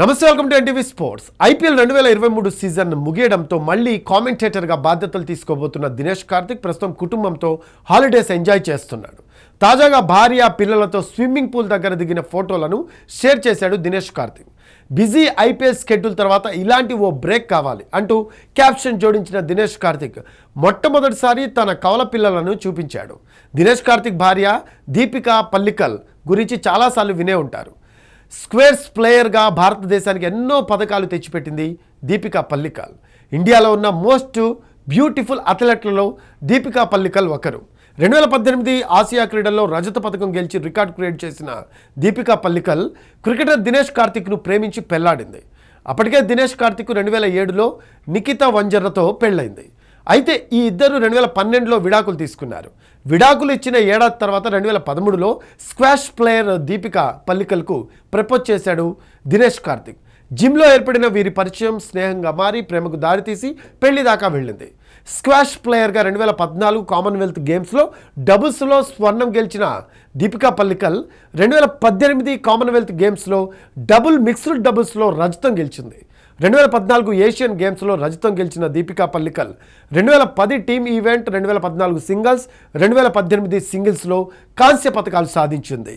నమస్తే welcome to NTV sports IPL రెండు వేల ఇరవై మూడు సీజన్ ముగియడంతో మళ్ళీ కామెంటేటర్గా బాధ్యతలు తీసుకోబోతున్న దినేష్ కార్తిక్ ప్రస్తుతం కుటుంబంతో హాలిడేస్ ఎంజాయ్ చేస్తున్నాడు తాజాగా భార్య పిల్లలతో స్విమ్మింగ్ పూల్ దగ్గర దిగిన ఫోటోలను షేర్ చేశాడు Dinesh Karthik busy IPL schedule తర్వాత ఇలాంటి ఓ బ్రేక్ కావాలి అంటూ క్యాప్షన్ జోడించిన దినేష్ కార్తిక్ మొట్టమొదటిసారి తన కవల పిల్లలను చూపించాడు దినేష్ కార్తిక్ భార్య దీపికా పల్లికల్ గురించి చాలాసార్లు వినే ఉంటారు స్క్వేర్స్ ప్లేయర్గా భారతదేశానికి ఎన్నో పథకాలు తెచ్చిపెట్టింది దీపికా పల్లికల్ ఇండియాలో ఉన్న మోస్ట్ బ్యూటిఫుల్ అథ్లెట్లలో దీపికా పల్లికల్ ఒకరు రెండు వేల పద్దెనిమిది ఆసియా క్రీడల్లో రజత పథకం గెలిచి రికార్డ్ క్రియేట్ చేసిన దీపికా పల్లికల్ క్రికెటర్ దినేష్ కార్తిక్ను ప్రేమించి పెళ్లాడింది అప్పటికే దినేష్ కార్తిక్ రెండు వేల ఏడులో నిఖితా వంజర్రతో పెళ్ళైంది అయితే ఈ ఇద్దరు రెండు వేల పన్నెండులో విడాకులు తీసుకున్నారు విడాకులు ఇచ్చిన ఏడాది తర్వాత రెండు వేల పదమూడులో స్క్వాష్ ప్లేయర్ దీపిక పల్లికల్కు ప్రపోజ్ చేశాడు దినేష్ కార్తిక్ జిమ్లో ఏర్పడిన వీరి పరిచయం స్నేహంగా మారి ప్రేమకు దారితీసి పెళ్లి దాకా వెళ్ళింది స్క్వాష్ ప్లేయర్గా రెండు వేల పద్నాలుగు కామన్వెల్త్ గేమ్స్లో డబుల్స్లో స్వర్ణం గెలిచిన దీపికా పల్లికల్ రెండు వేల పద్దెనిమిది కామన్వెల్త్ గేమ్స్లో డబుల్ మిక్స్డ్ డబుల్స్లో రజతం గెలిచింది రెండు వేల పద్నాలుగు ఏషియన్ గేమ్స్లో రజతం గెలిచిన దీపికా పల్లికల్ రెండు వేల పది టీమ్ ఈవెంట్ రెండు వేల పద్నాలుగు సింగిల్స్ రెండు వేల పద్దెనిమిది సింగిల్స్లో కాంస్య పథకాలు సాధించింది